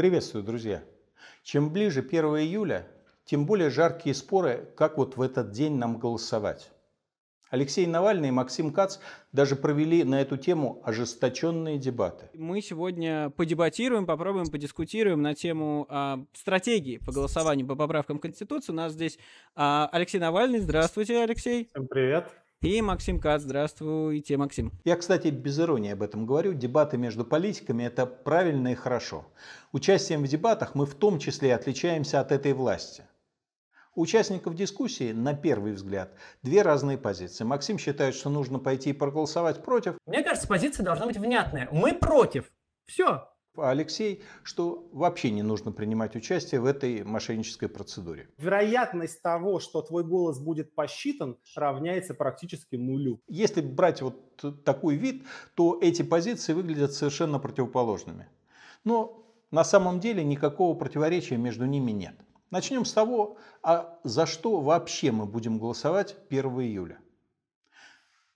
Приветствую, друзья! Чем ближе 1 июля, тем более жаркие споры, как вот в этот день нам голосовать. Алексей Навальный и Максим Кац даже провели на эту тему ожесточенные дебаты. Мы сегодня подебатируем, попробуем, подискутируем на тему э, стратегии по голосованию по поправкам Конституции. У нас здесь э, Алексей Навальный. Здравствуйте, Алексей. Всем привет. И Максим Кац, здравствуйте, Максим. Я, кстати, без иронии об этом говорю. Дебаты между политиками – это правильно и хорошо. Участием в дебатах мы в том числе отличаемся от этой власти. У участников дискуссии, на первый взгляд, две разные позиции. Максим считает, что нужно пойти и проголосовать против. Мне кажется, позиция должна быть внятная. Мы против. Все, а, Алексей, что вообще не нужно принимать участие в этой мошеннической процедуре. Вероятность того, что твой голос будет посчитан, равняется практически нулю. Если брать вот такой вид, то эти позиции выглядят совершенно противоположными. Но на самом деле никакого противоречия между ними нет. Начнем с того, а за что вообще мы будем голосовать 1 июля.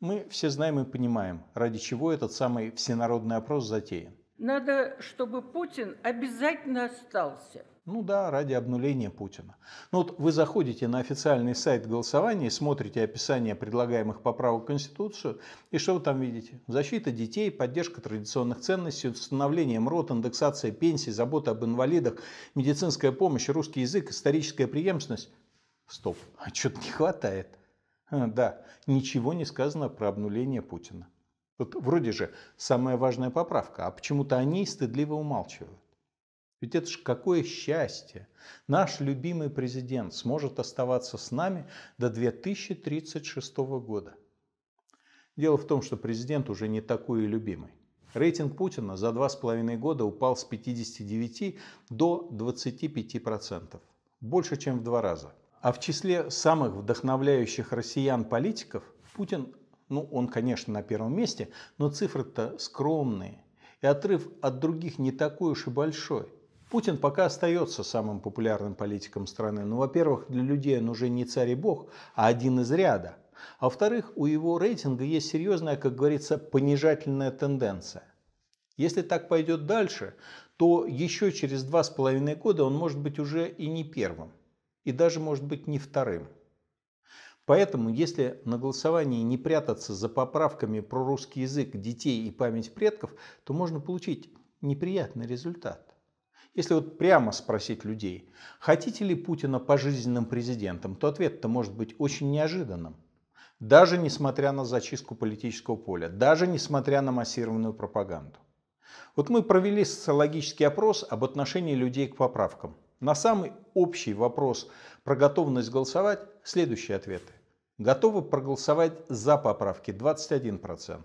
Мы все знаем и понимаем, ради чего этот самый всенародный опрос затеян. Надо, чтобы Путин обязательно остался. Ну да, ради обнуления Путина. Ну вот вы заходите на официальный сайт голосования, смотрите описание предлагаемых поправок в Конституцию, и что вы там видите? Защита детей, поддержка традиционных ценностей, установление МРОТ, индексация пенсий, забота об инвалидах, медицинская помощь, русский язык, историческая преемственность. Стоп, а что-то не хватает. А, да, ничего не сказано про обнуление Путина. Вот вроде же самая важная поправка, а почему-то они стыдливо умалчивают. Ведь это же какое счастье! Наш любимый президент сможет оставаться с нами до 2036 года. Дело в том, что президент уже не такой и любимый. Рейтинг Путина за два с половиной года упал с 59 до 25%. Больше, чем в два раза. А в числе самых вдохновляющих россиян политиков Путин ну, он, конечно, на первом месте, но цифры-то скромные. И отрыв от других не такой уж и большой. Путин пока остается самым популярным политиком страны. Но, ну, во-первых, для людей он уже не царь и бог, а один из ряда. А во-вторых, у его рейтинга есть серьезная, как говорится, понижательная тенденция. Если так пойдет дальше, то еще через два с половиной года он может быть уже и не первым, и даже может быть не вторым. Поэтому, если на голосовании не прятаться за поправками про русский язык, детей и память предков, то можно получить неприятный результат. Если вот прямо спросить людей, хотите ли Путина пожизненным президентом, то ответ-то может быть очень неожиданным. Даже несмотря на зачистку политического поля, даже несмотря на массированную пропаганду. Вот мы провели социологический опрос об отношении людей к поправкам. На самый общий вопрос про готовность голосовать следующие ответы готовы проголосовать за поправки 21%,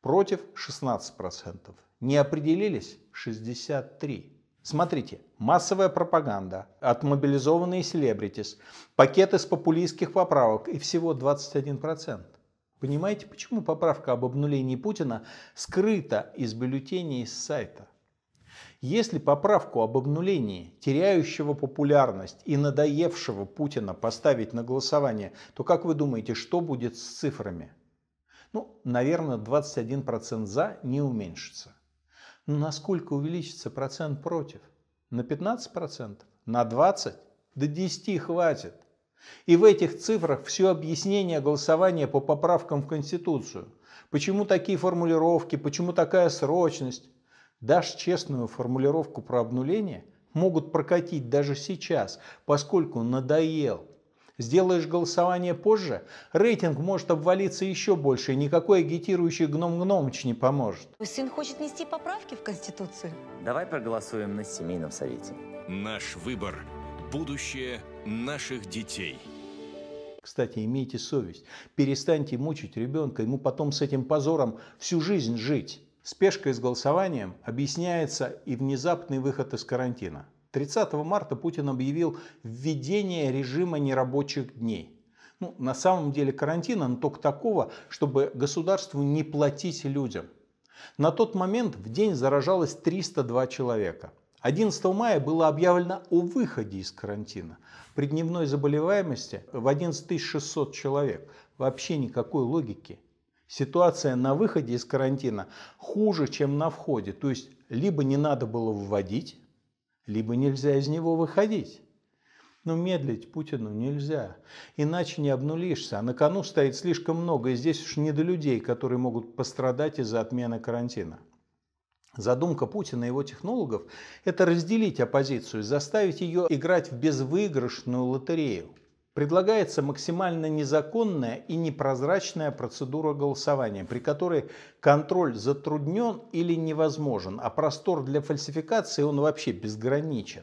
против 16%, не определились 63%. Смотрите, массовая пропаганда, отмобилизованные селебритис, пакеты с популистских поправок и всего 21%. Понимаете, почему поправка об обнулении Путина скрыта из бюллетеней с сайта? Если поправку об обнулении теряющего популярность и надоевшего Путина поставить на голосование, то как вы думаете, что будет с цифрами? Ну, наверное, 21% за не уменьшится. Но насколько увеличится процент против? На 15%? На 20%? До 10 хватит. И в этих цифрах все объяснение голосования по поправкам в Конституцию. Почему такие формулировки, почему такая срочность? Дашь честную формулировку про обнуление, могут прокатить даже сейчас, поскольку надоел. Сделаешь голосование позже, рейтинг может обвалиться еще больше, и никакой агитирующий гном Гномыч не поможет. Сын хочет нести поправки в Конституцию. Давай проголосуем на семейном совете. Наш выбор – будущее наших детей. Кстати, имейте совесть. Перестаньте мучить ребенка, ему потом с этим позором всю жизнь жить. Спешка с голосованием объясняется и внезапный выход из карантина. 30 марта Путин объявил введение режима нерабочих дней. Ну, на самом деле карантина, но только такого, чтобы государству не платить людям. На тот момент в день заражалось 302 человека. 11 мая было объявлено о выходе из карантина. При дневной заболеваемости в 11 600 человек. Вообще никакой логики – Ситуация на выходе из карантина хуже, чем на входе. То есть либо не надо было вводить, либо нельзя из него выходить. Но ну, медлить Путину нельзя, иначе не обнулишься. А на кону стоит слишком много, и здесь уж не до людей, которые могут пострадать из-за отмены карантина. Задумка Путина и его технологов – это разделить оппозицию, заставить ее играть в безвыигрышную лотерею – предлагается максимально незаконная и непрозрачная процедура голосования, при которой контроль затруднен или невозможен, а простор для фальсификации он вообще безграничен.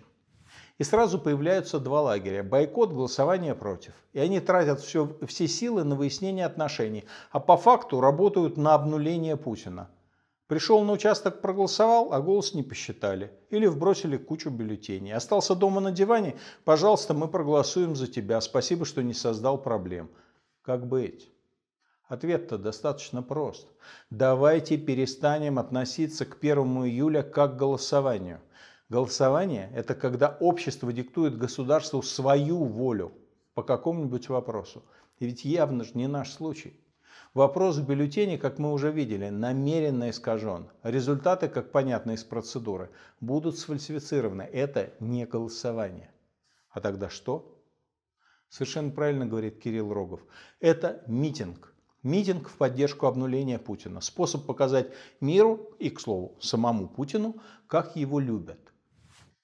И сразу появляются два лагеря – бойкот, голосование против. И они тратят все, все силы на выяснение отношений, а по факту работают на обнуление Путина – Пришел на участок, проголосовал, а голос не посчитали. Или вбросили кучу бюллетеней. Остался дома на диване, пожалуйста, мы проголосуем за тебя. Спасибо, что не создал проблем. Как быть? Ответ-то достаточно прост. Давайте перестанем относиться к 1 июля как к голосованию. Голосование – это когда общество диктует государству свою волю по какому-нибудь вопросу. И ведь явно же не наш случай. Вопрос в бюллетене, как мы уже видели, намеренно искажен. Результаты, как понятно из процедуры, будут сфальсифицированы. Это не голосование. А тогда что? Совершенно правильно говорит Кирилл Рогов. Это митинг. Митинг в поддержку обнуления Путина. Способ показать миру и, к слову, самому Путину, как его любят.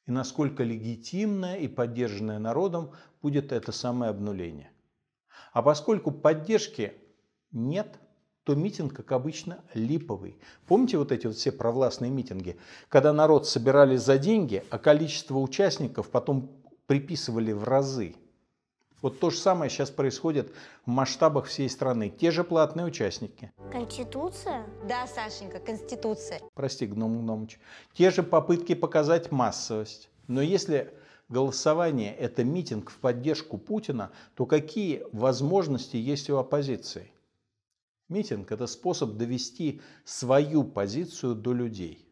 И насколько легитимное и поддержанное народом будет это самое обнуление. А поскольку поддержки нет, то митинг, как обычно, липовый. Помните вот эти вот все провластные митинги, когда народ собирались за деньги, а количество участников потом приписывали в разы? Вот то же самое сейчас происходит в масштабах всей страны. Те же платные участники. Конституция? Да, Сашенька, Конституция. Прости, Гном Гномыч. Те же попытки показать массовость. Но если голосование – это митинг в поддержку Путина, то какие возможности есть у оппозиции? Митинг – это способ довести свою позицию до людей.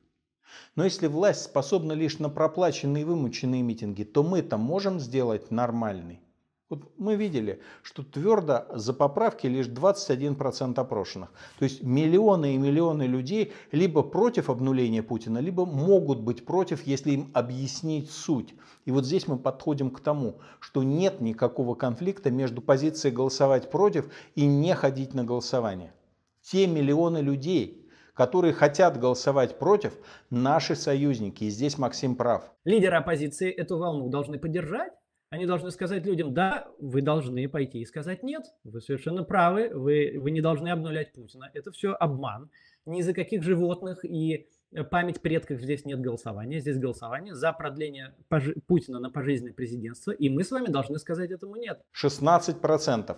Но если власть способна лишь на проплаченные и вымученные митинги, то мы-то можем сделать нормальный. Вот мы видели, что твердо за поправки лишь 21% опрошенных. То есть миллионы и миллионы людей либо против обнуления Путина, либо могут быть против, если им объяснить суть. И вот здесь мы подходим к тому, что нет никакого конфликта между позицией голосовать против и не ходить на голосование. Те миллионы людей, которые хотят голосовать против, наши союзники. И здесь Максим прав. Лидеры оппозиции эту волну должны поддержать. Они должны сказать людям, да, вы должны пойти и сказать нет, вы совершенно правы, вы, вы не должны обнулять Путина. Это все обман. Ни за каких животных и э, память предков здесь нет голосования. Здесь голосование за продление пожи- Путина на пожизненное президентство. И мы с вами должны сказать этому нет. 16 процентов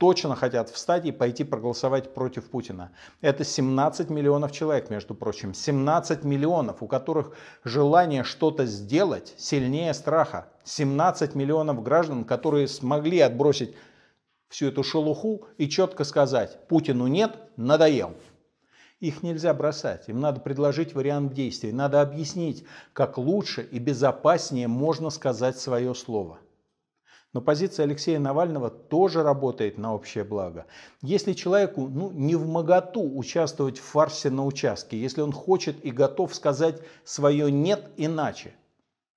точно хотят встать и пойти проголосовать против Путина. Это 17 миллионов человек, между прочим. 17 миллионов, у которых желание что-то сделать сильнее страха. 17 миллионов граждан, которые смогли отбросить всю эту шелуху и четко сказать, Путину нет, надоел. Их нельзя бросать, им надо предложить вариант действий, надо объяснить, как лучше и безопаснее можно сказать свое слово. Но позиция Алексея Навального тоже работает на общее благо. Если человеку ну, не в моготу участвовать в фарсе на участке, если он хочет и готов сказать свое «нет» иначе,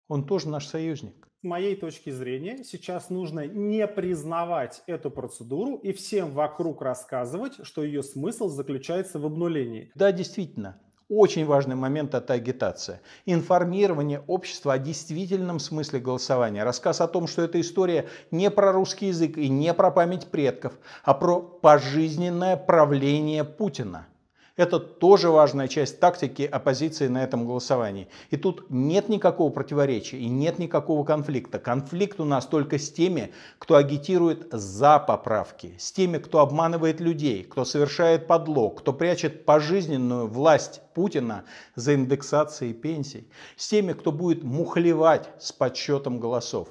он тоже наш союзник. С моей точки зрения, сейчас нужно не признавать эту процедуру и всем вокруг рассказывать, что ее смысл заключается в обнулении. Да, действительно очень важный момент – это агитация. Информирование общества о действительном смысле голосования. Рассказ о том, что эта история не про русский язык и не про память предков, а про пожизненное правление Путина – это тоже важная часть тактики оппозиции на этом голосовании. И тут нет никакого противоречия и нет никакого конфликта. Конфликт у нас только с теми, кто агитирует за поправки, с теми, кто обманывает людей, кто совершает подлог, кто прячет пожизненную власть Путина за индексацией пенсий, с теми, кто будет мухлевать с подсчетом голосов.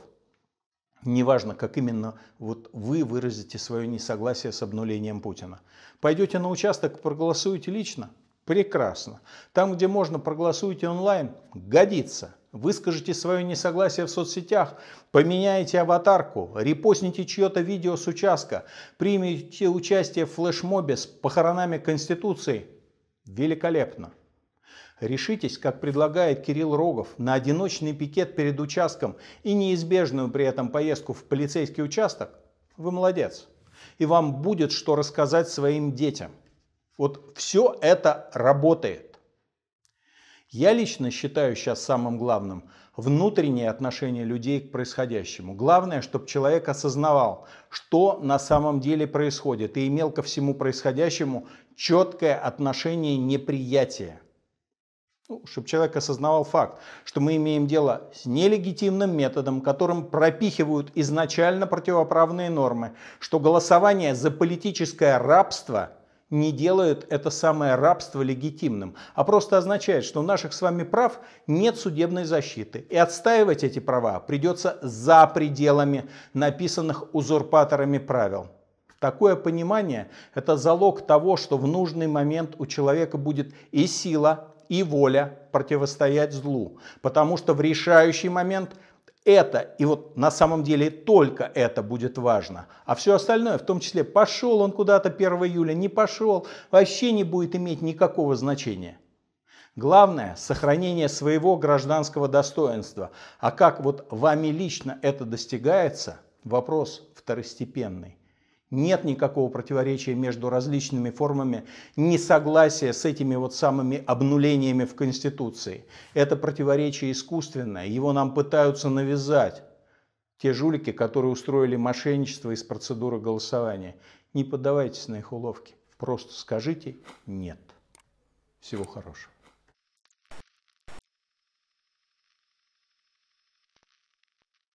Неважно, как именно вот вы выразите свое несогласие с обнулением Путина. Пойдете на участок, проголосуете лично? Прекрасно. Там, где можно, проголосуете онлайн? Годится. Выскажите свое несогласие в соцсетях, поменяйте аватарку, репостните чье-то видео с участка, примите участие в флешмобе с похоронами Конституции. Великолепно. Решитесь, как предлагает Кирилл Рогов, на одиночный пикет перед участком и неизбежную при этом поездку в полицейский участок, вы молодец. И вам будет что рассказать своим детям. Вот все это работает. Я лично считаю сейчас самым главным внутреннее отношение людей к происходящему. Главное, чтобы человек осознавал, что на самом деле происходит и имел ко всему происходящему четкое отношение неприятия ну, чтобы человек осознавал факт, что мы имеем дело с нелегитимным методом, которым пропихивают изначально противоправные нормы, что голосование за политическое рабство не делает это самое рабство легитимным, а просто означает, что у наших с вами прав нет судебной защиты. И отстаивать эти права придется за пределами написанных узурпаторами правил. Такое понимание – это залог того, что в нужный момент у человека будет и сила, и воля противостоять злу. Потому что в решающий момент это, и вот на самом деле только это будет важно. А все остальное, в том числе, пошел он куда-то 1 июля, не пошел, вообще не будет иметь никакого значения. Главное – сохранение своего гражданского достоинства. А как вот вами лично это достигается – вопрос второстепенный. Нет никакого противоречия между различными формами несогласия с этими вот самыми обнулениями в Конституции. Это противоречие искусственное, его нам пытаются навязать. Те жулики, которые устроили мошенничество из процедуры голосования. Не поддавайтесь на их уловки, просто скажите «нет». Всего хорошего.